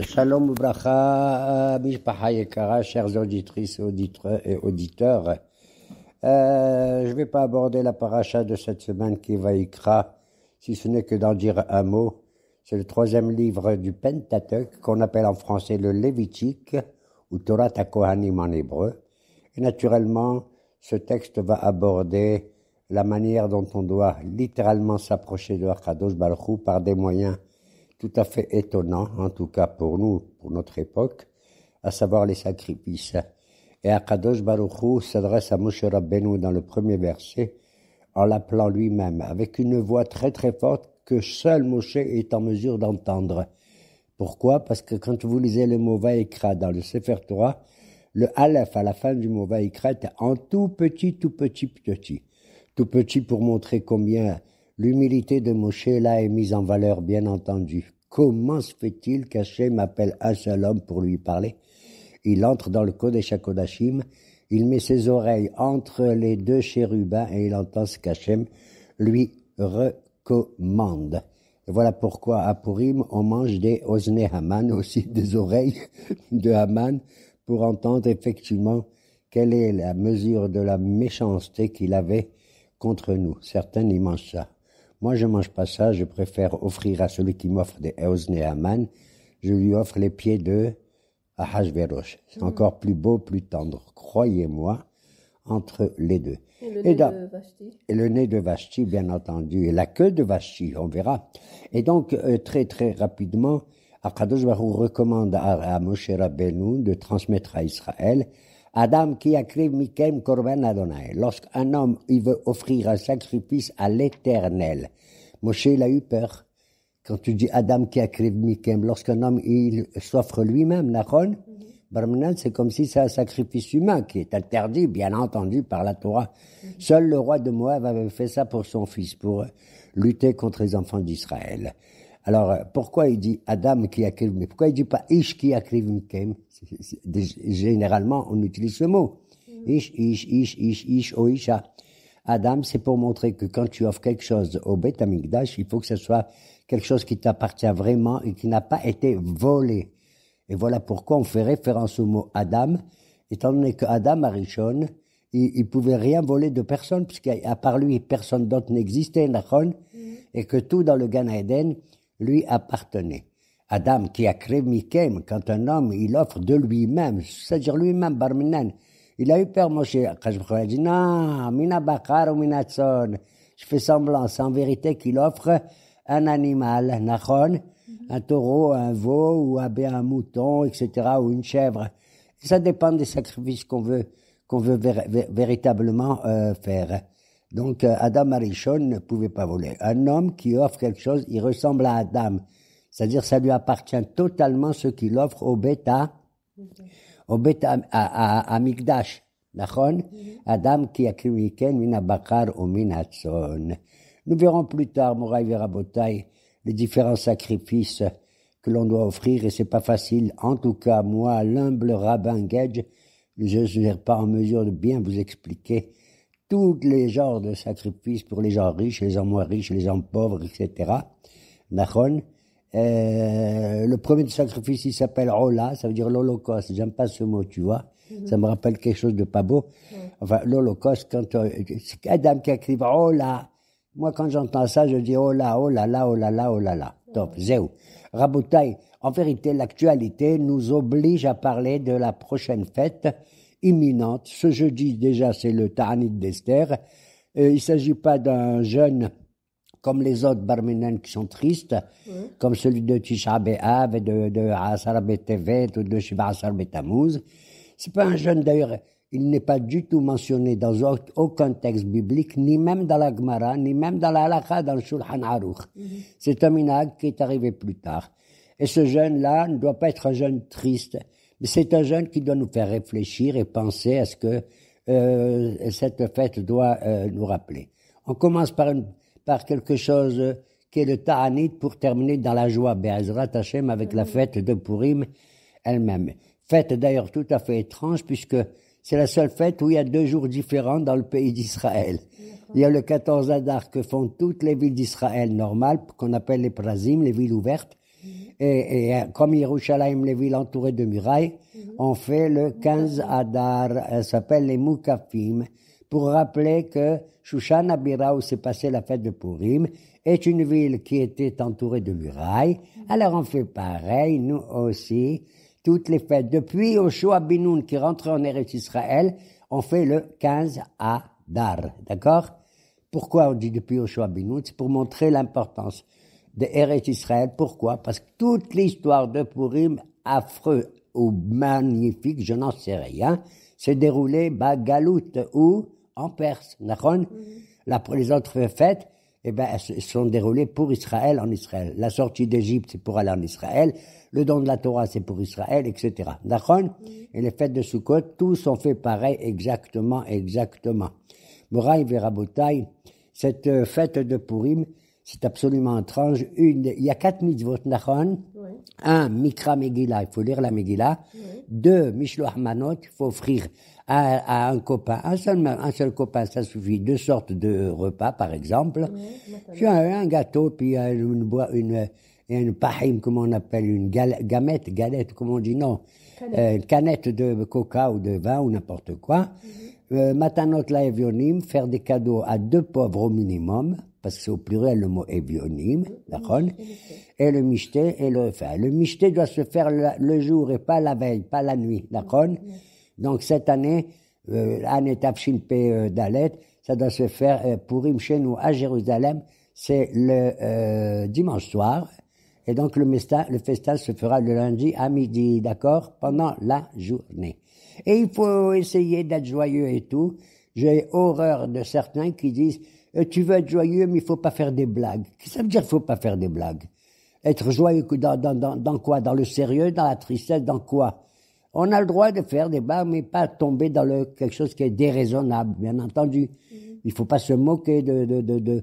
Shalom Bracha, Mishpacha Yekara, chères auditrices et auditeurs. Euh, je ne vais pas aborder la paracha de cette semaine qui va Ikra, si ce n'est que d'en dire un mot. C'est le troisième livre du Pentateuque qu'on appelle en français le Lévitique ou Torah Kohanim en hébreu. Et naturellement, ce texte va aborder la manière dont on doit littéralement s'approcher de Arkadosh Baruchou par des moyens tout à fait étonnants, en tout cas pour nous, pour notre époque, à savoir les sacrifices. Et Arkadosh Baruchou s'adresse à Moshe Rabbeinu dans le premier verset en l'appelant lui-même, avec une voix très très forte que seul Moshe est en mesure d'entendre. Pourquoi Parce que quand vous lisez le mot Vaikra dans le Sefer Torah, le Aleph à la fin du mot Vaikra est en tout petit, tout petit, petit tout petit pour montrer combien l'humilité de Moshe là est mise en valeur, bien entendu. Comment se fait-il qu'Hachem appelle un seul homme pour lui parler Il entre dans le des HaKodashim, il met ses oreilles entre les deux chérubins et il entend ce qu'Hachem lui recommande. voilà pourquoi à Purim, on mange des osne Haman, aussi des oreilles de Haman, pour entendre effectivement quelle est la mesure de la méchanceté qu'il avait contre nous. Certains y mangent ça. Moi, je ne mange pas ça. Je préfère offrir à celui qui m'offre des Eosnehaman. Je lui offre les pieds de Ahashverosh. C'est hmm. encore plus beau, plus tendre. Croyez-moi, entre les deux. Et le, nez de Vashti. bien entendu. Et la queue de Vashti, on verra. Et donc, euh, très, très rapidement, Akadosh Baruch recommande à, à Moshe Rabbeinu de transmettre à Israël Adam qui créé Mikem Korban Adonai. Lorsqu'un homme il veut offrir un sacrifice à l'Éternel, Moshe l'a a eu peur. Quand tu dis Adam qui a créé Mikem, lorsqu'un homme il s'offre lui-même, Nachon, mhm. c'est comme si c'est un sacrifice humain qui est interdit, bien entendu, par la Torah. Mhm. Seul le roi de Moab avait fait ça pour son fils, pour lutter contre les enfants d'Israël. Alors, euh, pourquoi il dit Adam qui a mais Pourquoi il dit pas Ish qui a Généralement, on utilise ce mot. Mm. Ish, Ish, Ish, Ish, Ish, Oisha. Oh, Adam, c'est pour montrer que quand tu offres quelque chose au Beth il faut que ce soit quelque chose qui t'appartient vraiment et qui n'a pas été volé. Et voilà pourquoi on fait référence au mot Adam, étant donné que Adam Arishon, il, il pouvait rien voler de personne, puisqu'à part lui, personne d'autre n'existait, Nachon, mm. et que tout dans le Gan Eden, lui appartenait. Adam qui a créé Mikem, quand un homme, il offre de lui-même, c'est-à-dire lui-même, Barminan, il a eu peur, Moshe. Quand a dit, non, Mina Bakar ou Mina je fais semblant, en vérité qu'il offre un animal, un mhm. un taureau, un veau, ou un, un mouton, etc., ou une chèvre. Ça dépend des sacrifices qu'on veut, qu'on veut véritablement euh, faire. Donc euh, Adam Marichon ne pouvait pas voler. Un homme qui offre quelque chose, il ressemble à Adam. C'est-à-dire ça lui appartient totalement ce qu'il offre au bêta, au bêta à, Mikdash. D'accord mhm. Adam qui a critiqué mina bakar ou Nous verrons plus tard, Mouraï Botay, les différents sacrifices que l'on doit offrir et c'est pas facile. En tout cas, moi, l'humble rabbin Gage, je ne suis pas en mesure de bien vous expliquer tous les genres de sacrifices pour les gens riches, les gens moins riches, les gens pauvres, etc. Nachon. Euh, le premier sacrifice, il s'appelle Ola, ça veut dire l'Holocauste. J'aime pas ce mot, tu vois. Mhm. Ça me rappelle quelque chose de pas beau. Enfin, l'Holocauste, quand euh, c'est Adam qui écrit Ola. Moi, quand j'entends ça, je dis Ola, Ola, là Ola, Ola, là Ola. Top, zéou. Raboutaï, en vérité, l'actualité nous oblige à parler de la prochaine fête imminente. Ce jeudi, déjà, c'est le Ta'anit d'Esther. Euh, il ne s'agit pas d'un jeune comme les autres barménènes qui sont tristes, comme celui de Tisha B'Av et de, de Asar ou de Shiva Asar Ce C'est pas un jeune d'ailleurs. Il n'est pas du tout mentionné dans aucun texte biblique, ni même dans la Gemara, ni même dans la Halakha, dans le Shulchan Aruch. Mhm. C'est un minag qui est arrivé plus tard. Et ce jeune là ne doit pas être un jeune triste. C'est un jeûne qui doit nous faire réfléchir et penser à ce que euh, cette fête doit euh, nous rappeler. On commence par, quelque chose qui est le ta'anit pour terminer dans la joie, Be'ezrat Hashem, avec la fête de Purim elle-même. Fête d'ailleurs tout à fait étrange puisque c'est la seule fête où il y a deux jours différents dans le pays d'Israël. Il y a le 14 Adar que font toutes les villes d'Israël normales, qu'on appelle les Prazim, les villes ouvertes, et, euh, comme Yerushalayim, les villes entourées de murailles, mhm. on fait le 15 Adar, elle euh, s'appelle les Mukafim, pour rappeler que Shushan Abira, où s'est passée la fête de Purim, est une ville qui était entourée de murailles. Mhm. Alors on fait pareil, nous aussi, toutes les fêtes. Depuis Oshua Binoun qui rentre en Eretz Israël, on fait le 15 Adar, d'accord Pourquoi on dit depuis Oshua Binoun C'est pour montrer l'importance de Eretz Israël. Pourquoi Parce que toute l'histoire de Purim, affreux ou magnifique, je n'en sais rien, s'est déroulée à Galoute ou en Perse. Mhm. Là, les autres fêtes, eh ben, elles se sont déroulées pour Israël en Israël. La sortie d'Égypte, c'est pour aller en Israël. Le don de la Torah, c'est pour Israël, etc. D'accord mhm. Et les fêtes de Sukkot, tous sont faits pareil, exactement, exactement. Moraï Veraboutai, cette euh, fête de Purim, c'est absolument étrange. Une, il y a quatre mitzvot, nachon. Oui. Un, Mikra Megillah, il faut lire la Megillah. Deux, Mishloach Manot, il faut offrir à, un copain, un seul, copain, ça suffit, deux sortes de repas, par exemple. puis un, gâteau, puis une, une, une, une pahim, comment on appelle, une gamette, galette, comment on dit, non. Canette. Euh, canette de coca ou de vin ou n'importe quoi. Mhm. Euh, matanot la faire des cadeaux à deux pauvres au minimum parce que c'est au pluriel le mot évionim, d'accord Et le michté et le refaire. Le michté doit se faire le, jour et pas la veille, pas la nuit, d'accord Donc cette année, euh, année euh, Dalet, ça doit se faire euh, pour Im chez nous à Jérusalem, c'est le euh, dimanche soir. Et donc le, mesta, le festal se fera le lundi à midi, d'accord Pendant la journée. Et il faut essayer d'être joyeux et tout. J'ai horreur de certains qui disent euh, tu veux être joyeux, mais il faut pas faire des blagues. Qu'est-ce que ça veut dire il faut pas faire des blagues Être joyeux dans, dans, dans, quoi Dans le sérieux, dans la tristesse, dans quoi On a le droit de faire des blagues, mais pas tomber dans le, quelque chose qui est déraisonnable, bien entendu. Il faut pas se moquer de, de, de,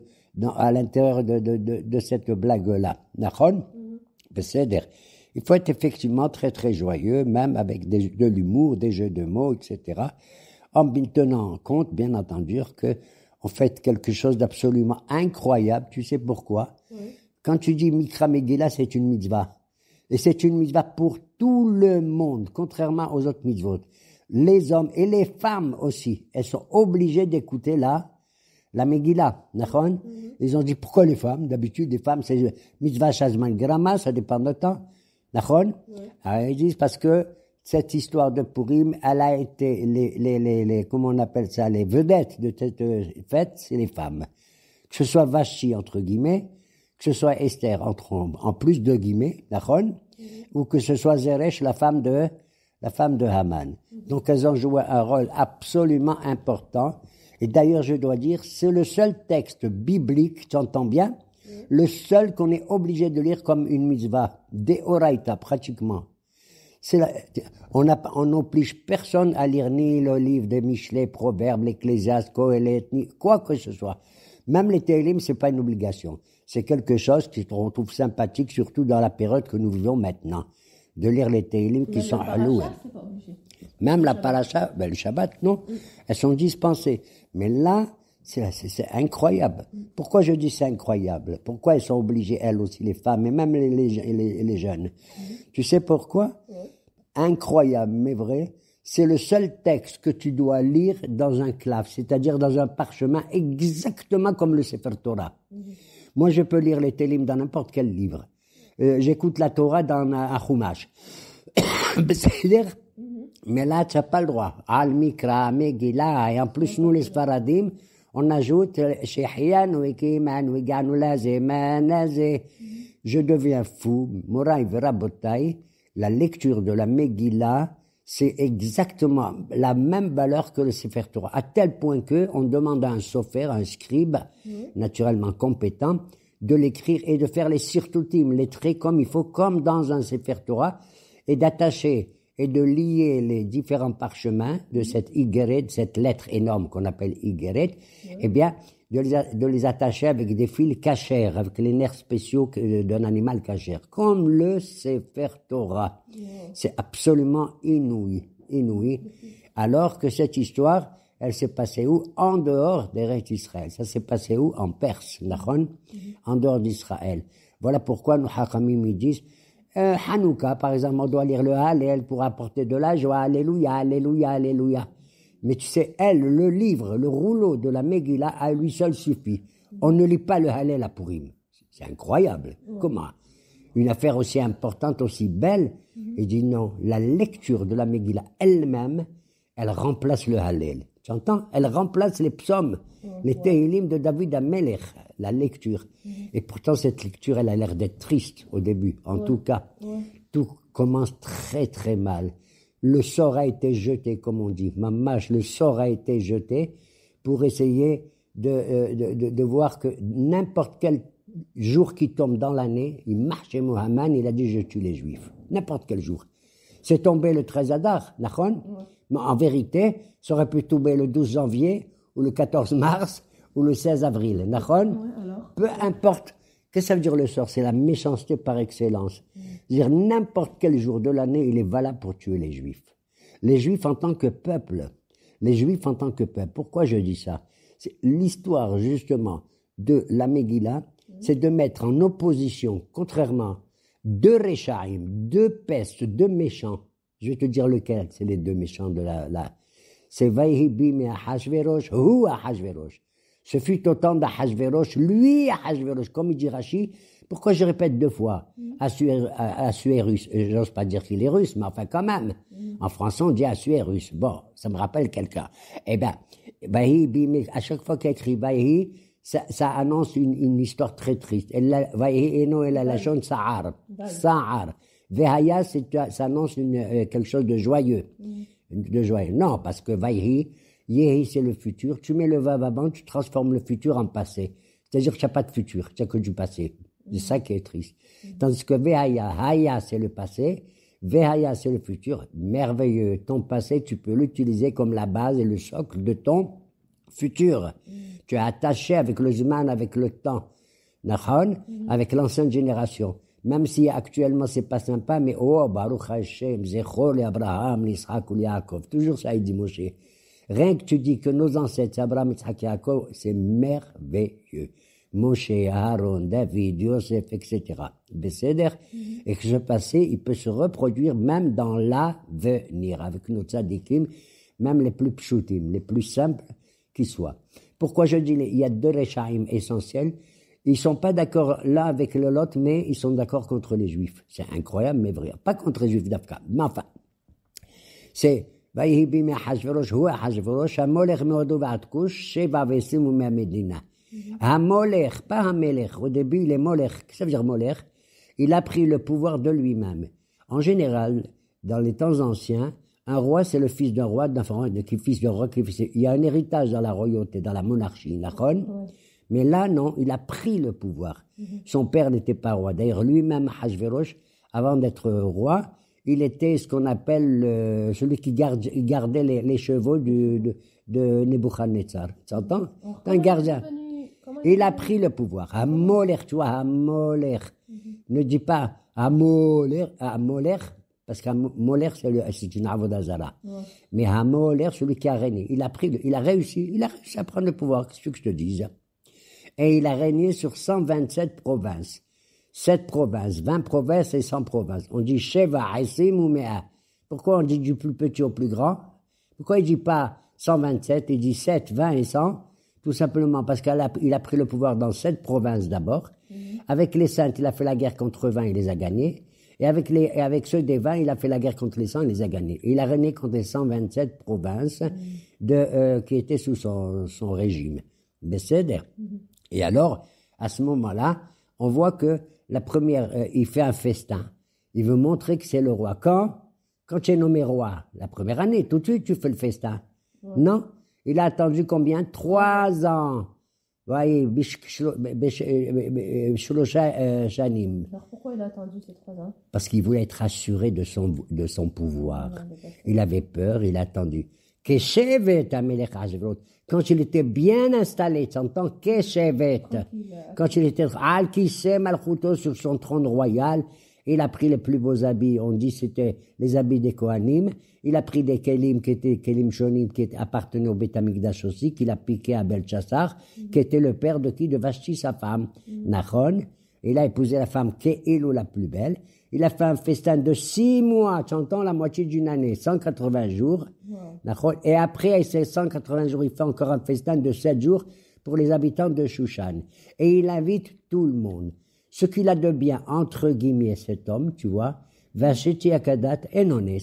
à l'intérieur de, de, cette blague-là. dire. Il faut être effectivement très très joyeux, même avec de l'humour, des jeux de mots, etc., en tenant compte, bien entendu, que en fait quelque chose d'absolument incroyable. Tu sais pourquoi Quand tu dis Mikra Megillah, c'est une mitzvah. Et c'est une mitzvah pour tout le monde, contrairement aux autres mitzvot. Les hommes et les femmes aussi, elles sont obligées d'écouter la, la Megillah. Nachon, mhm. Ils ont dit pourquoi les femmes D'habitude, les femmes, c'est mitzvah shazman grama, ça dépend de temps. Nahon Ils disent parce que cette histoire de Purim, elle a été les, les, les, comment on appelle ça, les vedettes de cette euh, fête, c'est les femmes. Que ce soit Vashi, entre guillemets, que ce soit Esther entre en plus de guillemets, la Ron, mhm. ou que ce soit Zeresh, la femme de la femme de Haman. Mhm. Donc elles ont joué un rôle absolument important. Et d'ailleurs, je dois dire, c'est le seul texte biblique, tu entends bien, mhm. le seul qu'on est obligé de lire comme une mitzvah, des oraita pratiquement on n'oblige personne à lire ni le livre de Michelet, Proverbe, l'Ecclésiaste, et ni quoi que ce soit. Même les télims, c'est pas une obligation. C'est quelque chose qu'on trouve sympathique, surtout dans la période que nous vivons maintenant, de lire les télims qui sont alloués. Même la parasha, ben, le Shabbat, non, elles sont dispensées. Mais là, c'est incroyable. Pourquoi je dis c'est incroyable Pourquoi elles sont obligées, elles aussi, les femmes, et même les, jeunes Tu sais pourquoi incroyable mais vrai, c'est le seul texte que tu dois lire dans un clave, c'est-à-dire dans un parchemin, exactement comme le Sefer Torah. Mhm. Moi, je peux lire les Télims dans n'importe quel livre. Euh, j'écoute la Torah dans un euh, Chumash. Mhm. mais là, tu n'as pas le droit. Al-Mikra, Megillah, et en plus, nous, les paradim on ajoute euh, mhm. Je deviens fou. Mouraï, la lecture de la Megillah, c'est exactement la même valeur que le Sefer Torah, à tel point que on demande à un sophère, un scribe, naturellement compétent, de l'écrire et de faire les sirtoutim, les traits comme il faut, comme dans un Sefer Torah, et d'attacher et de lier les différents parchemins de cette Igeret, cette lettre énorme qu'on appelle Igeret, eh bien, de les, attacher avec des fils cachères, avec les nerfs spéciaux euh, d'un animal cachère, comme le Sefer Torah. C'est absolument inouï, inouï. Alors que cette histoire, elle s'est passée où En dehors des d'Israël. Ça s'est passé où En Perse, mhm. en dehors d'Israël. Voilà pourquoi nous, Hakamim, ils disent, euh, Hanouka, par exemple, on doit lire le et elle pour apporter de la joie. Alléluia, Alléluia, Alléluia. Mais tu sais, elle, le livre, le rouleau de la Megillah à lui seul suffit. On ne lit pas le Halel à Purim. C'est incroyable. Comment Une affaire aussi importante, aussi belle. Et mhm. dit non, la lecture de la Megillah elle-même, elle remplace le Halel. Tu entends Elle remplace les psaumes, les Tehillim de David à Melech, la lecture. Mhm. Et pourtant, cette lecture, elle a l'air d'être triste au début, en tout cas. Tout commence très très mal le sort a été jeté, comme on dit, mamash, le sort a été jeté pour essayer euh, de, voir que n'importe quel jour qui tombe dans l'année, il marche chez Mohammed, il a dit je tue les juifs. N'importe quel jour. C'est tombé le 13 Adar, Nachon, Mais en vérité, ça aurait pu tomber le 12 janvier, ou le 14 mars, ou le 16 avril, Nachon, Peu importe que ça veut dire le sort C'est la méchanceté par excellence. dire n'importe quel jour de l'année, il est valable pour tuer les juifs. Les juifs en tant que peuple. Les juifs en tant que peuple. Pourquoi je dis ça l'histoire justement de la Megillah, c'est de mettre en opposition, contrairement, deux Rechaim, deux pestes, deux méchants. Je vais te dire lequel, c'est les deux méchants de la... c'est Vaihibim et Ahashverosh, ou Ahashverosh. Ce fut au temps lui Ahasveros, comme il dit Rashi, pourquoi je répète deux fois mm. Assuérus, euh, n'ose euh, pas dire qu'il est russe, mais enfin quand même. Mm. En français, on dit Assuérus. Bon, ça me rappelle quelqu'un. Eh ben, à chaque fois qu'il écrit Vahi, ça, annonce une, histoire très triste. elle eno la chante sa'ar. Sa'ar. Vehaya, ça annonce euh, quelque chose de joyeux. Mm. De joyeux. Non, parce que Vahi, Yéhi, c'est le futur. Tu mets le avant, tu transformes le futur en passé. C'est-à-dire qu'il n'y a pas de futur, il n'y a que du passé. C'est ça qui est triste. Mm. Tandis que Vehaya, Haya, c'est le passé. Vehaya, c'est le futur. Merveilleux. Ton passé, tu peux l'utiliser comme la base et le socle de ton futur. Mm. Tu es attaché avec le Zuman, avec le temps. Nahon, mm. avec l'ancienne génération. Même si actuellement c'est pas sympa, mais oh, Baruch Hashem, Zechol, Abraham, Israël, Yaakov. Toujours ça, il dit Moshe. Rien que tu dis que nos ancêtres, Abraham, Isaac, Jacob, c'est merveilleux. Moshe, Aaron, David, Joseph, etc. Mhm. et que ce passé, il peut se reproduire même dans l'avenir, avec nos tzadikim, même les plus psoutim, les plus simples qui soient. Pourquoi je dis, il y a deux rechaim essentiels. Ils sont pas d'accord là avec le lot, mais ils sont d'accord contre les juifs. C'est incroyable, mais vrai. Pas contre les juifs d'Afghanistan, mais enfin. C'est, il a pris le pouvoir de lui-même. En général, dans les temps anciens, un roi, c'est le fils d'un roi, d'un fils d'un roi. Il y a un héritage dans la royauté, dans la monarchie, la Mais là, non, il a pris le pouvoir. Mhm. Son père n'était pas roi. D'ailleurs, lui-même, Hachverosh, avant d'être roi, il était ce qu'on appelle celui qui gardait les, chevaux de, Nebuchadnezzar. Tu entends Un gardien. Il a pris le pouvoir. Amoler, tu vois, Amoler. Mhm. Ne dis pas Amoler, Amoler, parce qu'Amoler, c'est une avodazara. Mais Amoler, celui qui a régné, il a, pris il a réussi, il a réussi à prendre le pouvoir, c'est ce que je te dis. Et il a régné sur 127 provinces. 7 provinces, 20 provinces et 100 provinces. On dit Sheva, Haïsim ou Mea. Pourquoi on dit du plus petit au plus grand Pourquoi il dit pas 127, il dit 7, 20 et 100 Tout simplement parce qu'il a, il a, pris le pouvoir dans 7 provinces d'abord. Mhm. Avec les Saintes, il a fait la guerre contre 20, il les a gagnés. Et avec, les, et avec ceux des 20, il a fait la guerre contre les 100, il les a gagnés. il a régné contre les 127 provinces mhm. de, euh, qui étaient sous son, son régime. c'est mhm. Et alors, à ce moment-là, on voit que la première, euh, il fait un festin. Il veut montrer que c'est le roi. Quand Quand tu es nommé roi. La première année, tout de suite, tu fais le festin. Non Il a attendu combien Trois ans. voyez, Alors pourquoi il a attendu ces trois ans Parce qu'il voulait être assuré de son, de son pouvoir. il avait peur, il a attendu. Keshevet Amelech Ashverot, quand il était bien installé, en tant Keshevet, quand il était al Malchuto sur son trône royal, il a pris les plus beaux habits, on dit c'était les habits des Kohanim, il a pris des Kelim qui étaient Kelim Shonim qui appartenaient au Betamikdash aussi, qu'il a piqué à Belchassar, qui était le père de qui De Vashti, sa femme, Nahon. Nachon. Il a épousé la femme Keilou la plus belle, il a fait un festin de six mois, entends, la moitié d'une année, 180 jours. Et après ces 180 jours, il fait encore un festin de sept jours pour les habitants de Shushan. Et il invite tout le monde. Ce qu'il a de bien, entre guillemets, cet homme, tu vois, Vacheti Akadat Nones.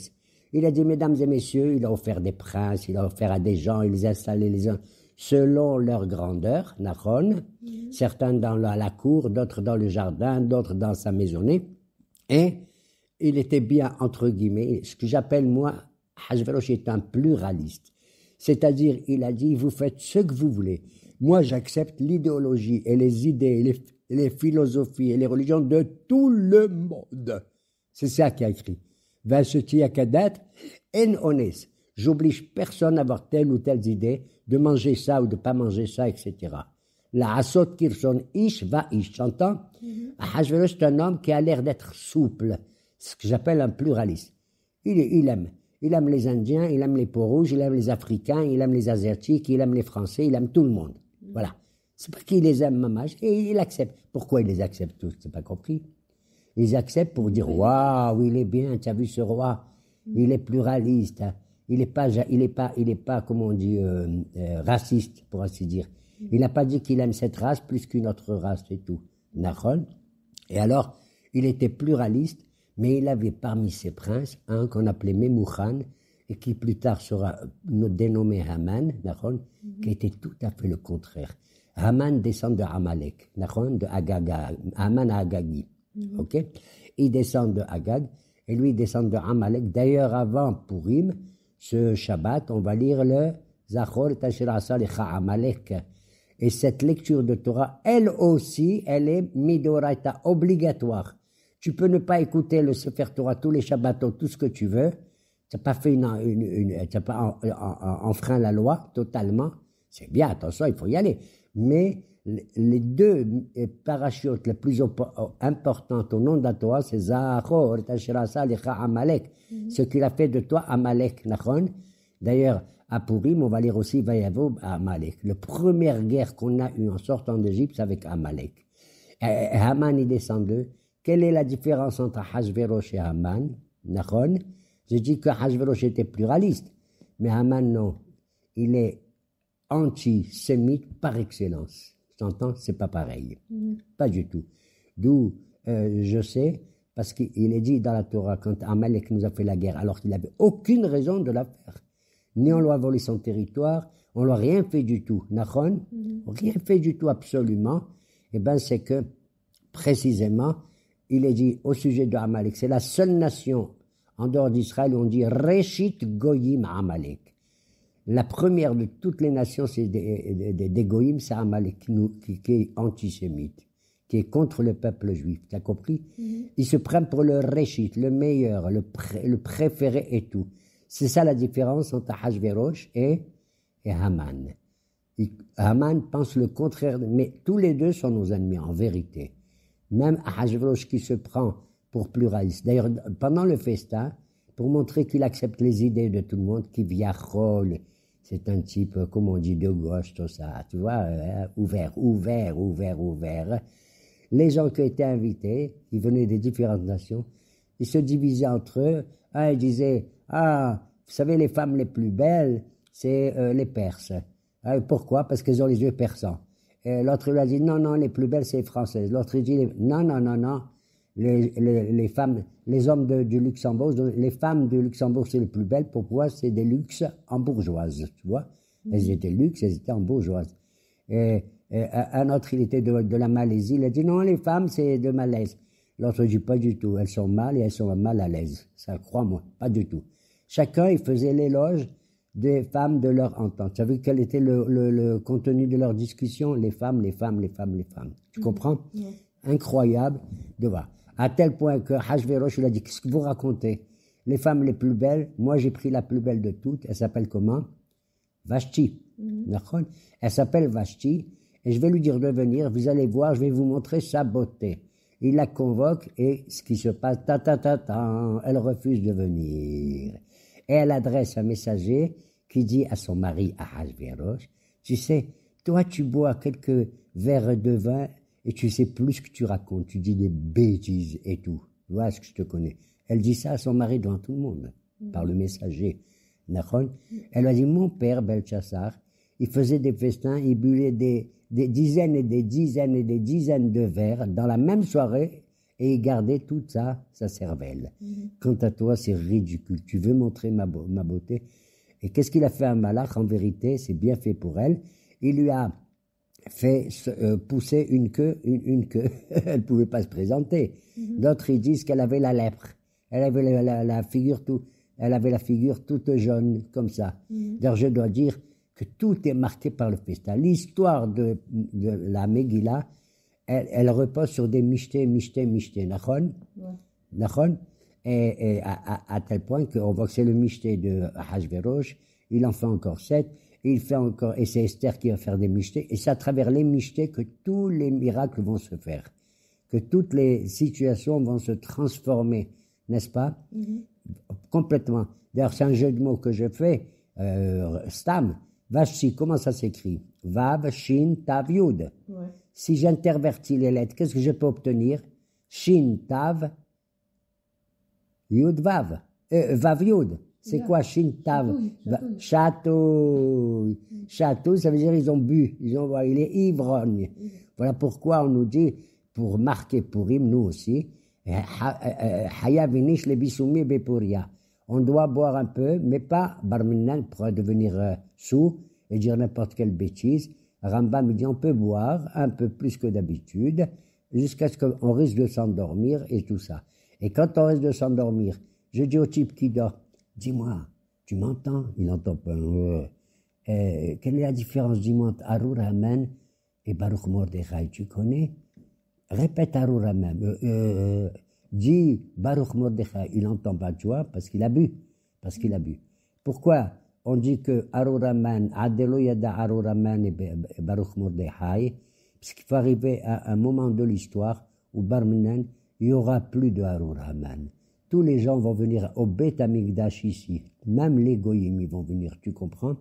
Il a dit, mesdames et messieurs, il a offert des princes, il a offert à des gens, il les a installés les uns selon leur grandeur, Nahon, mm. certains dans la cour, d'autres dans le jardin, d'autres dans sa maisonnée. Et il était bien, entre guillemets, ce que j'appelle moi, Hajverosh est un pluraliste. C'est-à-dire, il a dit, vous faites ce que vous voulez. Moi, j'accepte l'idéologie et les idées, et les, philosophies et les religions de tout le monde. C'est ça qu'il a écrit. Kadat, en honnête J'oblige personne à avoir telle ou telle idée, de manger ça ou de ne pas manger ça, etc va Ish va Ish. j'entends mhm. est un homme qui a l'air d'être souple, ce que j'appelle un pluraliste. Il, aime. Il aime les Indiens, il aime les peaux-rouges, il aime les Africains, il aime les Asiatiques, il aime les Français, il aime tout le monde. Mhm. Voilà. C'est parce qu'il les aime, maman, et il accepte. Pourquoi il les accepte tous C'est pas compris. Ils acceptent pour dire Waouh, il est bien, tu as vu ce roi, mhm. il est pluraliste, il n'est pas, il il est pas, comment on dit, euh, euh, raciste, pour ainsi dire. Il n'a pas dit qu'il aime cette race plus qu'une autre race, c'est tout. Nahon. Et alors, il était pluraliste, mais il avait parmi ses princes un qu'on appelait Memouchan, et qui plus tard sera euh, dénommé Haman, Nahon, qui mhm. était tout à fait le contraire. Haman descend de Amalek, Nahon de Agaga, Haman à Agagi. Mhm. ok il descend de Agag, et lui descend de Amalek. D'ailleurs, avant pour Purim, ce Shabbat, on va lire le Zachor Tashir Amalek et cette lecture de Torah, elle aussi, elle est midoraita, obligatoire. Tu peux ne pas écouter le Sefer Torah tous les Shabbatos, tout ce que tu veux. Tu n'as pas fait une, enfreint la loi totalement. C'est bien, attention, il faut y aller. Mais les deux parachutes les plus importantes au nom de la Torah, c'est Zahor, Tashirasa, Amalek. Mhm. Ce qu'il a fait de toi, Amalek, Nachon. D'ailleurs, à Pourim, on va lire aussi Vayavo à Amalek. La première guerre qu'on a eue en sortant d'Égypte, avec Amalek. Haman, il descend d'eux. Quelle est la différence entre Hashverosh et Haman Nahon Je dis que Hashverosh était pluraliste, mais Haman, non. Il est antisémite par excellence. T'entends C'est pas pareil. Mm-hmm. Pas du tout. D'où euh, je sais, parce qu'il est dit dans la Torah, quand Amalek nous a fait la guerre, alors qu'il n'avait aucune raison de la faire ni on lui a volé son territoire, on lui a rien fait du tout. Nahon, mhm. rien fait du tout absolument. et eh bien, c'est que, précisément, il est dit au sujet de Amalek, c'est la seule nation en dehors d'Israël où on dit Reshit Goyim Amalek. La première de toutes les nations, c'est des, des, c'est Amalek qui, est antisémite, qui est contre le peuple juif. tu as compris mhm. Il Ils se prennent pour le Reshit, le meilleur, le préféré et tout. C'est ça la différence entre Hajverosh et, et Haman. Haman pense le contraire, mais tous les deux sont nos ennemis en vérité. Même Hajverosh qui se prend pour pluraliste. D'ailleurs, pendant le festin, pour montrer qu'il accepte les idées de tout le monde, qui vient, c'est un type, euh, comme on dit, de gauche, tout ça, tu vois, euh, ouvert, ouvert, ouvert, ouvert. Les gens qui étaient invités, ils venaient des différentes nations, ils se divisaient entre eux. Un disait, ah, vous savez, les femmes les plus belles, c'est euh, les Perses. Ah, pourquoi Parce qu'elles ont les yeux persans. L'autre lui a dit, non, non, les plus belles, c'est les Françaises. L'autre dit, non, non, non, non. Les, les, les, femmes, les hommes du Luxembourg, les femmes du Luxembourg, c'est les plus belles. Pourquoi C'est des luxes en bourgeoise, tu vois. Mmh. Elles étaient luxes, elles étaient en bourgeoise. et un autre, il était de, de, la Malaisie, il a dit non, les femmes, c'est de Malaise. L'autre dit pas du tout. Elles sont mal et elles sont mal à l'aise. Ça, croit moi pas du tout. Chacun, il faisait l'éloge des femmes de leur entente. Tu savez quel était le, contenu de leur discussion Les femmes, les femmes, les femmes, les femmes. Tu mhm. comprends Incroyable de voir. À tel point que Hachverosh, il a dit, qu'est-ce que vous racontez Les femmes les plus belles, moi j'ai pris la plus belle de toutes, elle s'appelle comment Vashti. Mmh. Elle s'appelle Vashti, et je vais lui dire de venir, vous allez voir, je vais vous montrer sa beauté. Il la convoque et ce qui se passe, ta ta ta ta, elle refuse de venir. Et elle adresse un messager qui dit à son mari tu sais, toi tu bois quelques verres de vin et tu sais plus ce que tu racontes, tu dis des bêtises et tout. Tu vois ce que je te connais. Elle dit ça à son mari devant tout le monde, par le messager. Elle a dit, mon père Belchassar, il faisait des festins, il buvait des, dizaines et des dizaines et des dizaines de verres dans la même soirée et il gardait toute ça, sa cervelle. Mhm. Quant à toi, c'est ridicule. Tu veux montrer ma, beauté. Et qu'est-ce qu'il a fait à Malach En vérité, c'est bien fait pour elle. Il lui a fait euh, pousser une queue, une, queue. elle ne pouvait pas se présenter. Mhm. D'autres, disent qu'elle avait la lèpre. Elle avait la, figure tout, elle avait la figure toute jaune, comme ça. Mhm. Alors je dois dire, que tout est marqué par le festin. L'histoire de, la Megillah, elle, repose sur des michtés, michtés, michtés, nachon, et, à, tel point qu'on voit que c'est le michté de Hachverosh, il en fait encore sept, il fait encore, et c'est Esther qui va faire des michtés, et c'est à travers les michtés que tous les miracles vont se faire, que toutes les situations vont se transformer, n'est-ce pas mhm. Complètement. D'ailleurs, c'est un jeu de mots que je fais, euh, Stam, Vashi, comment ça s'écrit Vav, Shin, Tav, Yud. Si j'intervertis les lettres, qu'est-ce que je peux obtenir Shin, Tav, Yud, Vav. Euh, vav, Yud. C'est quoi Shin, Tav Château. Château, ça veut dire ils ont bu. Ils ont, il est ivrogne. Voilà pourquoi on nous dit, pour marquer pour Purim, nous aussi, euh, euh, Hayavinish le bisoumi Bepuria on doit boire un peu, mais pas barminan pour devenir euh, sous et dire n'importe quelle bêtise. Rambam me dit on peut boire un peu plus que d'habitude jusqu'à ce qu'on risque de s'endormir et tout ça. Et quand on risque de s'endormir, je dis au type qui dort, dis-moi, tu m'entends Il n'entend pas. Euh, euh, quelle est la différence, du moi entre et Baruch Mordechai Tu connais Répète Arur Amen. Euh, dit Baruch Mordechai, il n'entend pas tu vois, parce qu'il a bu. Parce qu'il a bu. Pourquoi on dit que Yada Adeloyada Raman et Baruch Mordechai, parce qu'il faut arriver à un moment de l'histoire où Barmenen, il n'y aura plus de Raman. Tous les gens vont venir au Bet ici. Même les Goyim, ils vont venir, tu comprends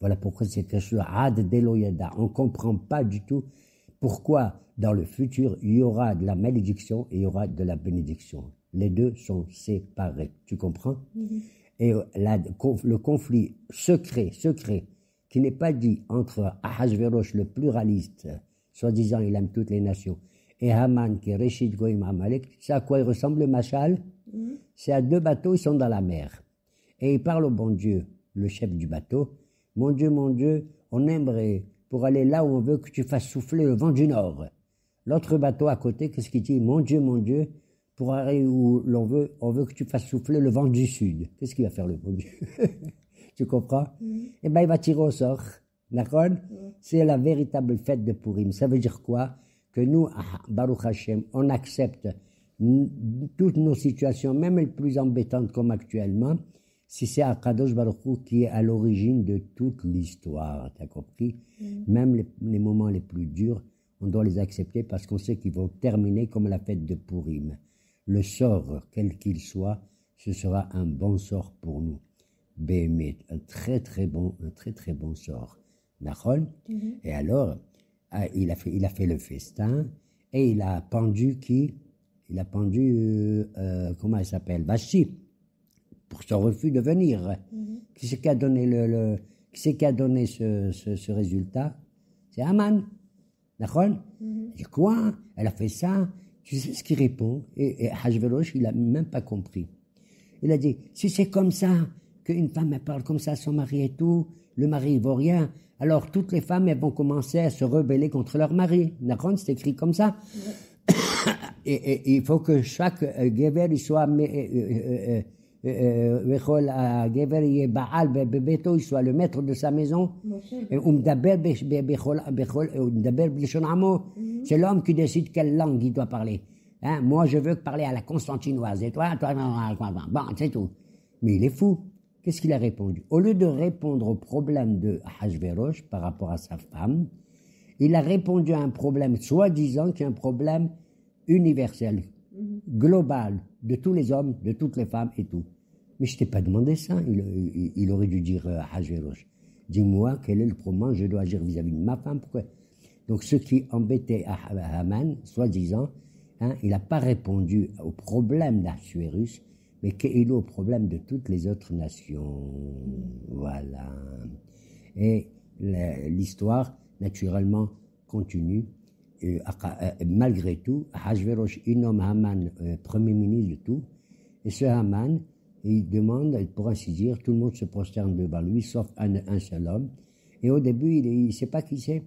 Voilà pourquoi c'est quelque chose, Adeloyada. On ne comprend pas du tout pourquoi dans le futur il y aura de la malédiction et il y aura de la bénédiction Les deux sont séparés. Tu comprends mm-hmm. Et euh, le conflit secret, secret, qui n'est pas dit entre Ahasverosh, le pluraliste, soi-disant il aime toutes les nations, et Haman, qui est Rishid Goïm Amalek, c'est à quoi il ressemble le Machal mm-hmm. C'est à deux bateaux, ils sont dans la mer. Et il parle au bon Dieu, le chef du bateau Mon Dieu, mon Dieu, on aimerait pour aller là où on veut que tu fasses souffler le vent du nord. L'autre bateau à côté, qu'est-ce qu'il dit Mon Dieu, mon Dieu, pour aller où l'on veut, on veut que tu fasses souffler le vent du sud. Qu'est-ce qu'il va faire le bon Dieu Tu comprends Eh bien, il va tirer au sort. D'accord C'est la véritable fête de Purim. Ça veut dire quoi Que nous, à ah, Baruch Hashem, on accepte toutes nos situations, même les plus embêtantes comme actuellement, si c'est Akadosh Baruch qui est à l'origine de toute l'histoire, t'as compris mm. Même les, moments les plus durs, on doit les accepter parce qu'on sait qu'ils vont terminer comme la fête de Purim. Le sort, quel qu'il soit, ce sera un bon sort pour nous. Béhémet, un très très bon, un très très bon sort. Mm-hmm. Et alors, ah, il a, fait, il a fait le festin et il a pendu qui Il a pendu, euh, euh, comment il s'appelle Bashi pour son refus de venir. Mhm. Qui c'est qui a donné, le, qui c'est qui a donné ce, ce, ce résultat C'est Aman. D'accord Il -hmm. quoi Elle a fait ça Tu sais ce qu'il répond Et, et il n'a même pas compris. Il a dit si c'est comme ça, qu'une femme elle parle comme ça à son mari et tout, le mari ne vaut rien, alors toutes les femmes elles vont commencer à se rebeller contre leur mari. D'accord C'est écrit comme ça. Mhm. et, il faut que chaque euh, il soit. Euh, euh, euh, soit le maître de sa maison, mhm. c'est l'homme qui décide quelle langue il doit parler. Hein? Moi, je veux parler à la constantinoise, et toi, bon, c'est tout. Mais il est fou. Qu'est-ce qu'il a répondu Au lieu de répondre au problème de Hachverosh par rapport à sa femme, il a répondu à un problème soi-disant qui est un problème universel, global de tous les hommes, de toutes les femmes et tout. Mais je t'ai pas demandé ça. Il, aurait dû dire à euh, dis-moi quel est le problème, je dois agir vis-à-vis de ma femme. Pourquoi Donc ce qui embêtait ah, ah, ah, Haman, soi-disant, hein, il n'a pas répondu au problème d'Assuérus, mais qu'il est au problème de toutes les autres nations. Voilà. Et l'histoire, naturellement, continue euh, euh, malgré tout, Hachverosh nomme Haman euh, premier ministre de tout. Et ce Haman, il demande, pour ainsi dire, tout le monde se prosterne devant lui, sauf un, seul homme. Et au début, il ne sait pas qui c'est.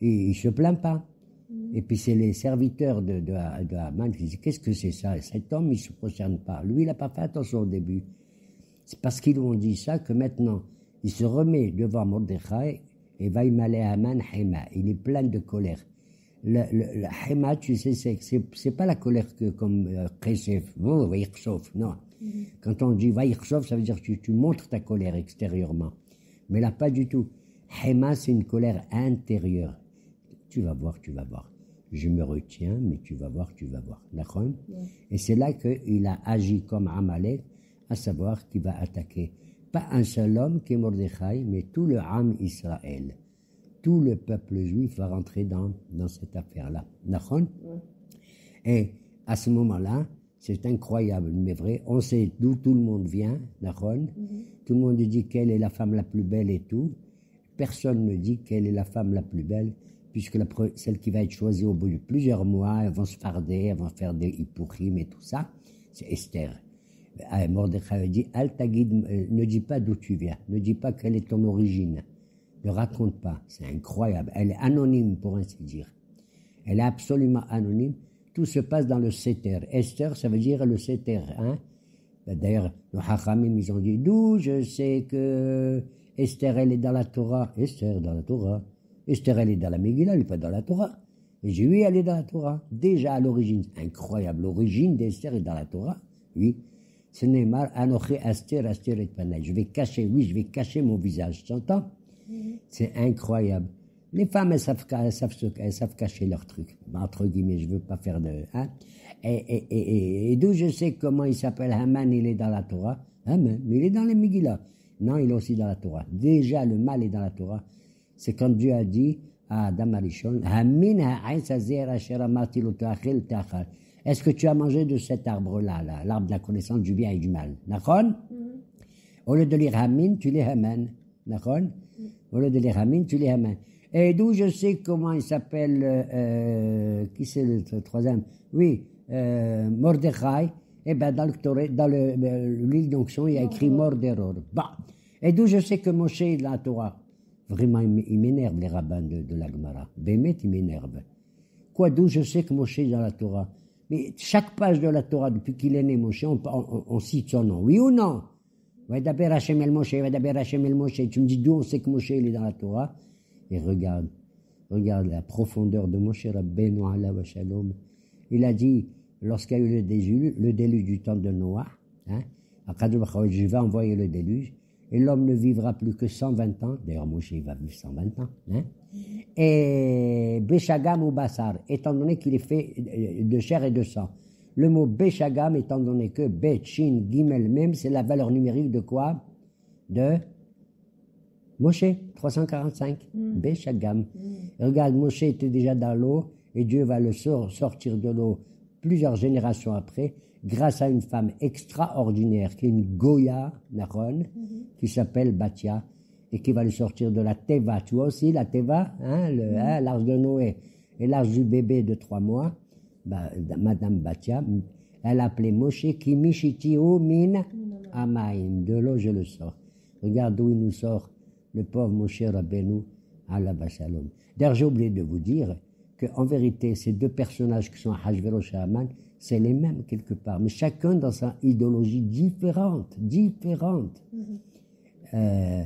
Il ne se plaint pas. Et puis c'est les serviteurs de, Haman qui disent Qu'est-ce que c'est ça Cet homme, il ne se prosterne pas. Lui, il n'a pas fait attention au début. C'est parce qu'ils lui ont dit ça que maintenant, il se remet devant Mordechai et va y Haman Il est plein de colère. Le, hema, tu sais, c'est, c'est, pas la colère que, comme euh, vous, oh, non. non. Mhm. Quand on dit vaïrsof, ça veut dire que tu, montres ta colère extérieurement. Mais là, pas du tout. Hema, c'est une colère intérieure. Tu vas voir, tu vas voir. Je me retiens, mais tu vas voir, tu vas voir. D'accord Et c'est là qu'il a agi comme Amalek, à savoir qu'il va attaquer pas un seul homme qui est Mordechai, mais tout le âme Israël tout le peuple juif va rentrer dans, cette affaire-là. Et à ce moment-là, c'est incroyable, mais vrai, on sait d'où tout le monde vient, Nahon. Mhm. Tout le monde dit quelle est la femme la plus belle et tout. Personne ne dit quelle est la femme la plus belle, puisque celle qui va être choisie au bout de plusieurs mois, elles vont se farder, elles vont faire des hippocrimes et tout ça, c'est Esther. Euh, Mordechai dit, euh, ne dis pas d'où tu viens, ne dis pas quelle est ton origine ne raconte pas. C'est incroyable. Elle est anonyme, pour ainsi dire. Elle est absolument anonyme. Tout se passe dans le Seter. Esther, ça veut dire le Seter. Hein. Ben, d'ailleurs, le Hachamim, ils ont dit D'où je sais que Esther, elle est dans la Torah Esther, dans la Torah. Esther, elle est dans la Megillah, elle n'est pas dans la Torah. J'ai oui, elle est dans la Torah. Déjà à l'origine. Incroyable. L'origine d'Esther est dans la Torah. Oui. Ce n'est Anoché Esther, Esther et Je vais cacher, oui, je vais cacher mon visage. Tu entends c'est incroyable. Les femmes, elles savent, elles savent, elles savent cacher leurs trucs. Entre guillemets, je ne veux pas faire de. Hein? Et, d'où je sais comment il s'appelle Haman, il est dans la Torah. Haman, mais il est dans les Megillah. Non, il est aussi dans la Torah. Déjà, le mal est dans la Torah. C'est quand Dieu a dit à Adam Arishon Est-ce que tu as mangé de cet arbre-là, l'arbre de la connaissance du bien et du mal D'accord mm-hmm. Au lieu de lire Hamin, tu lis Haman. D'accord au lieu de les ramines, tu les Et d'où je sais comment il s'appelle, euh, euh, qui c'est le troisième Oui, euh, Mordechai. et eh bien, dans euh, l'île dans d'onction, il y a écrit Mordechai. Bah. Et d'où je sais que Moshe est dans la Torah Vraiment, il m'énerve, les rabbins de, de l'Agmara. Bémet, il m'énerve. Quoi, d'où je sais que Moshe est dans la Torah Mais chaque page de la Torah, depuis qu'il est né, Moshe, on cite son nom. Oui ou non El Moshe, El Moshe. Tu me dis d'où on sait que Moshe est dans la Torah Et regarde, regarde la profondeur de Moshe Rabbeinu wa Shalom. Il a dit, lorsqu'il y a eu le déluge, le déluge du temps de Noah, hein, je vais envoyer le déluge, et l'homme ne vivra plus que 120 ans. D'ailleurs, Moshe va vivre 120 ans. Hein. et beshagam ou Bassar, étant donné qu'il est fait de chair et de sang. Le mot Béchagam, étant donné que Bechin Gimel même, c'est la valeur numérique de quoi De Moshe, 345. Hmm. Béchagam. Hmm. Regarde, Moshe était déjà dans l'eau et Dieu va le sortir de l'eau plusieurs générations après grâce à une femme extraordinaire qui est une Goya Naron hmm. qui s'appelle Batia et qui va le sortir de la Teva. Tu vois aussi la Teva, hein, hein, l'arche de Noé et l'arche du bébé de trois mois Madame Batia, elle appelait Moshe Kimishiti Omin Amaim. De l'eau, je le sors. Regarde d'où il nous sort, le pauvre Moshe Rabbeinu, Alaba Shalom. D'ailleurs, j'ai oublié de vous dire qu'en vérité, ces deux personnages qui sont Hajverosh et Aman, c'est les mêmes quelque part, mais chacun dans sa idéologie différente, différente. Mm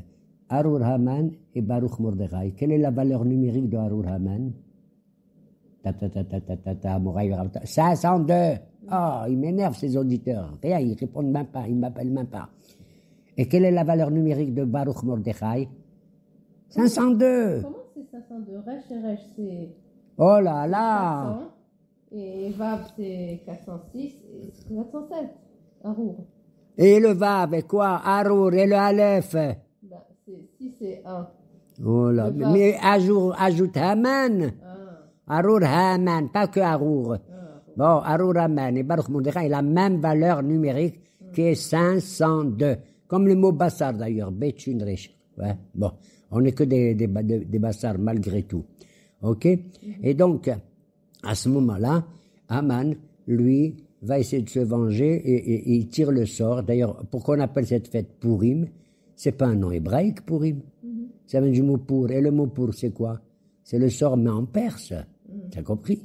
et Baruch Mordechai. Quelle est la valeur numérique de Harur 502 oh, ils m'énervent ces auditeurs. Rien, ils répondent même pas, ils m'appellent même pas. Et quelle est la valeur numérique de Baruch Mordechai 502 Comment c'est 502 Rech et Rech c'est... Oh là là Et Vav, c'est 406 et 407, Arour. Et le Vav et quoi Arour et le Aleph bah, Si c'est 1. mais ajoute, ajoute Arour Haman, pas que Arour. Bon, Arur Haman et Baruch ont la même valeur numérique qui est 502. Comme le mot Bassar d'ailleurs, Betchunrich. Ouais, bon, on n'est que des, des, des, malgré tout. Ok Et donc, à ce moment-là, Haman, lui, va essayer de se venger et, il tire le sort. D'ailleurs, pourquoi on appelle cette fête Purim C'est pas un nom hébraïque, Purim. Mm-hmm. Ça vient du mot pour. Et le mot pour, c'est quoi C'est le sort, mais en perse. T'as compris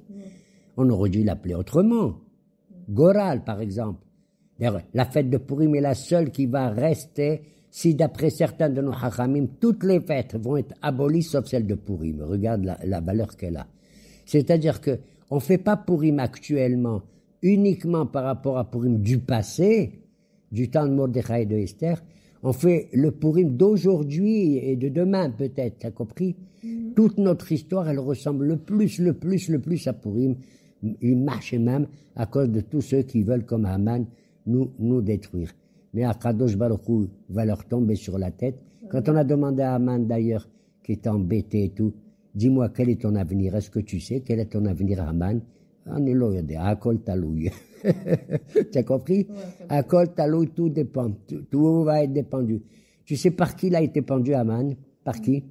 On aurait dû l'appeler autrement. Goral, par exemple. D'ailleurs, la fête de Purim est la seule qui va rester si, d'après certains de nos hachamim, toutes les fêtes vont être abolies sauf celle de Purim. Regarde la, valeur qu'elle a. C'est-à-dire que on fait pas Purim actuellement uniquement par rapport à Purim du passé, du temps de Mordechai et de Esther, on fait le Purim d'aujourd'hui et de demain peut-être, t'as compris mhm. Toute notre histoire, elle ressemble le plus, le plus, le plus à Purim. Il marche même à cause de tous ceux qui veulent, comme Haman, nous, nous détruire. Mais Akadosh Baruch va leur tomber sur la tête. Quand on a demandé à Haman d'ailleurs, qui est embêté et tout, dis-moi quel est ton avenir, est-ce que tu sais quel est ton avenir Haman tu as compris À col, tout dépend. Tout, va être dépendu. Tu sais par qui il a été pendu Aman Par qui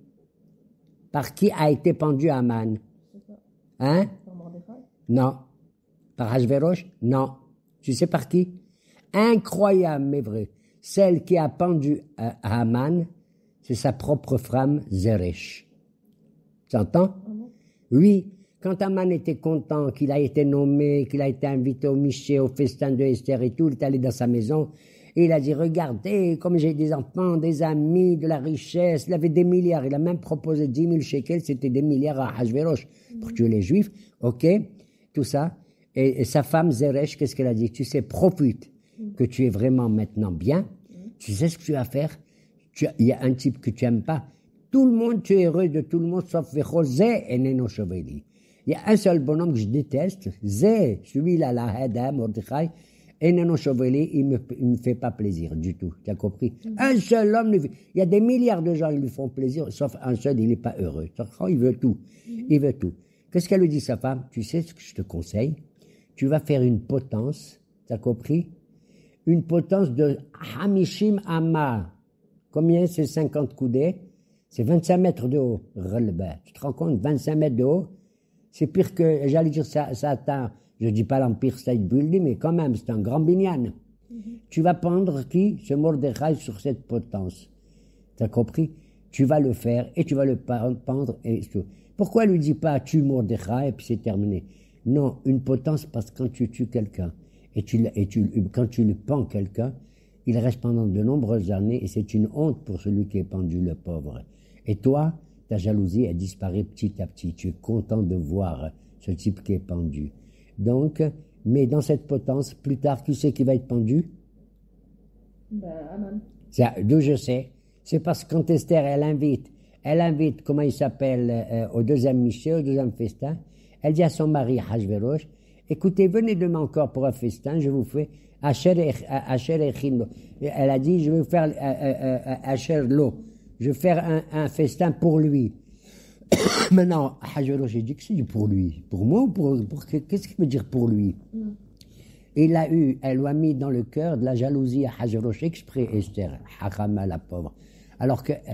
Par qui a été pendu Aman Hein Non. Par Ashverosh Non. Tu sais par qui Incroyable, mais vrai. Celle qui a pendu euh, à Aman, c'est sa propre femme, Zeresh. Tu entends ah Oui, quand Aman était content qu'il a été nommé, qu'il a été invité au Miché, au festin de Esther et tout, il est allé dans sa maison et il a dit, regardez, comme j'ai des enfants, des amis, de la richesse, il avait des milliards. Il a même proposé 10 000 shekels, c'était des milliards à Hajverosh mm. pour tuer les juifs. OK, tout ça. Et, sa femme, Zeresh, qu'est-ce qu'elle a dit Tu sais, profite mm. que tu es vraiment maintenant bien. Mm. Tu sais ce que tu vas faire. Il y a un type que tu aimes pas. Tout le monde, tu es heureux de tout le monde, sauf josé. et Neno il y a un seul bonhomme que je déteste, Zé, celui-là, la Mordechai, et Nanon il ne me, fait pas plaisir du tout, tu as compris Un seul homme, il y a des milliards de gens qui lui font plaisir, sauf un seul, il n'est pas heureux. Il veut tout, mhm. il veut tout. Qu'est-ce qu'elle lui dit, sa femme Tu sais ce que je te conseille Tu vas faire une potence, tu as compris Une potence de Hamishim ama Combien c'est 50 coudées C'est 25 mètres de haut, Tu te rends compte 25 mètres de haut c'est pire que, j'allais dire Satan, je ne dis pas l'Empire State Building, mais quand même, c'est un grand binyan. Mhm. Tu vas pendre qui Ce Mordechai sur cette potence. T'as compris Tu vas le faire et tu vas le pendre. Et Pourquoi lui dis pas tu Mordechai et puis c'est terminé Non, une potence parce que quand tu tues quelqu'un et, tu, et tu, quand tu le pends quelqu'un, il reste pendant de nombreuses années et c'est une honte pour celui qui est pendu, le pauvre. Et toi, ta jalousie, elle disparaît petit à petit. Tu es content de voir ce type qui est pendu. Donc, mais dans cette potence, plus tard, tu sais qui va être pendu ben, Ça, D'où je sais C'est parce que quand Esther, elle invite, elle invite, comment il s'appelle, euh, au deuxième Michel, au deuxième festin, elle dit à son mari, Hajverosh, écoutez, venez demain encore pour un festin, je vous fais Asher Echim. Elle a dit, je vais vous faire euh, euh, Asher l'eau je vais faire un, festin pour lui. Maintenant, Hajar j'ai dit que c'est pour lui. Pour moi ou pour. Qu'est-ce qu'il veut dire pour lui Il a eu, elle lui a mis dans le cœur de la jalousie à Hajar exprès, Esther, Harama la pauvre. Alors qu'elle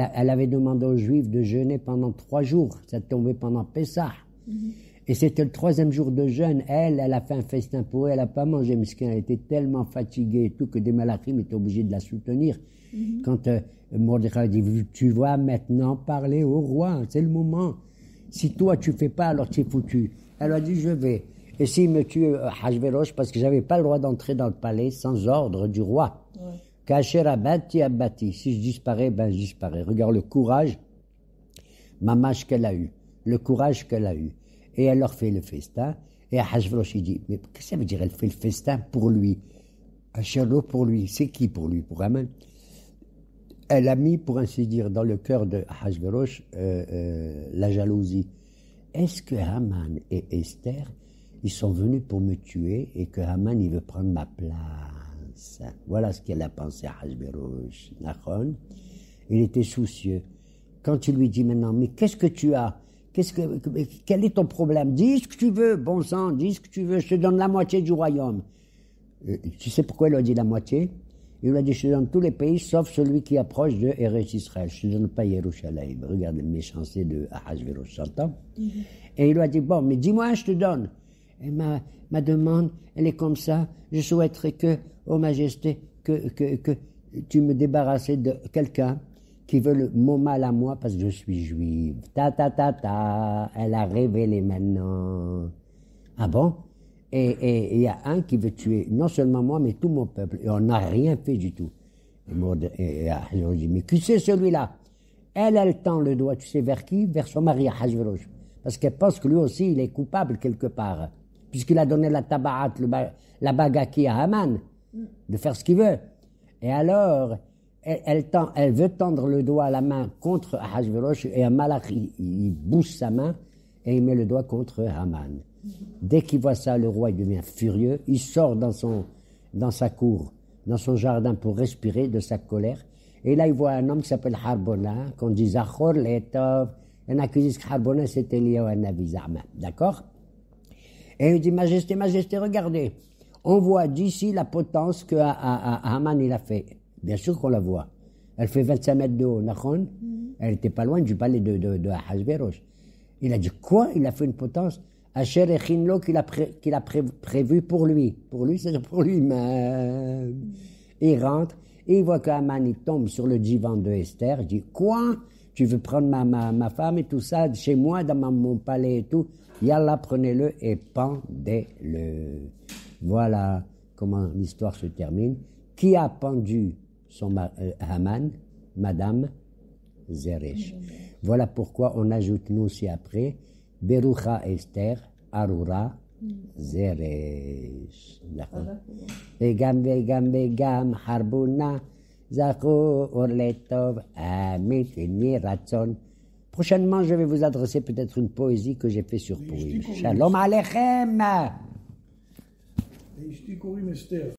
avait demandé aux Juifs de jeûner pendant trois jours. Ça tombait pendant Pessah. Mhm. Et c'était le troisième jour de jeûne. Elle, elle a fait un festin pour elle, elle n'a pas mangé, parce qu'elle était tellement fatiguée et tout que des malachim étaient obligés de la soutenir. Mm-hmm. Quand euh, dit, tu vas maintenant parler au roi, hein, c'est le moment. Si toi tu fais pas, alors tu es foutu. Elle a dit, je vais. Et s'il me tue, euh, parce que je n'avais pas le droit d'entrer dans le palais sans ordre du roi. Kacher abati abati. Si je disparais, ben je disparais. Regarde le courage, mamache qu'elle a eu, le courage qu'elle a eu. Et elle leur fait le festin. Et Hajverosh, il dit, mais qu'est-ce que ça veut dire Elle fait le festin pour lui. Hajverosh, pour lui. C'est qui pour lui Pour Amen elle a mis, pour ainsi dire, dans le cœur de Hachverosh euh, euh, la jalousie. Est-ce que Haman et Esther, ils sont venus pour me tuer et que Haman, il veut prendre ma place Voilà ce qu'elle a pensé à Nachon, il était soucieux. Quand il lui dit maintenant, mais qu'est-ce que tu as qu'est-ce que, Quel est ton problème Dis ce que tu veux, bon sang, dis ce que tu veux, je te donne la moitié du royaume. Euh, tu sais pourquoi il a dit la moitié il a dit, je donne tous les pays sauf celui qui approche de Israël. Je ne donne pas Yerushalayim. Regarde les méchancetés de Ahasverus, mhm. Et il lui a dit, bon, mais dis-moi, je te donne. ma, ma demande, elle est comme ça. Je souhaiterais que, ô oh majesté, que, que, que tu me débarrasses de quelqu'un qui veut le, mon mal à moi parce que je suis juive. Ta ta ta ta, elle a révélé maintenant. Ah bon et il y a un qui veut tuer non seulement moi, mais tout mon peuple. Et on n'a rien fait du tout. Et, il ah, mais qui c'est celui-là Elle, elle tend le doigt, tu sais vers qui Vers son mari, Hajverouj. Parce qu'elle pense que lui aussi, il est coupable quelque part. Puisqu'il a donné la tabarate la bagaki à Haman, de faire ce qu'il veut. Et alors, elle, veut tendre le doigt, la main contre Hajverouj, et à malach, il, il bouge sa main, et il met le doigt contre Haman. Dès qu'il voit ça, le roi devient furieux. Il sort dans, son, dans sa cour, dans son jardin pour respirer de sa colère. Et là, il voit un homme qui s'appelle Harbona, qu'on dit Zachor Letov. Il y que Harbona, c'était lié à Nabi D'accord Et il dit Majesté, Majesté, regardez. On voit d'ici la potence que Haman il a fait. Bien sûr qu'on la voit. Elle fait 25 mètres de haut, Nakhon. Mm-hmm. Elle était pas loin du palais de, de, Il a dit quoi Il a fait une potence Asher Echinlo qu'il a, qu'il a prévu pour lui. Pour lui, c'est pour lui-même. Il rentre, et il voit qu'Aman, tombe sur le divan de Esther. Il dit, quoi Tu veux prendre ma, femme et tout ça chez moi, dans mon palais et tout Yallah, prenez-le et pendez-le. Voilà comment l'histoire se termine. Qui a pendu son euh, Haman Madame Zeresh. Voilà pourquoi on ajoute nous aussi après Berucha Esther, Arura, zeres. נכון. Begam, gambe gambe חרבו נא, זכו אור לטוב, אמן, Prochainement, je vais vous adresser peut-être une poésie que j'ai fait sur Purim. Shalom Alechem!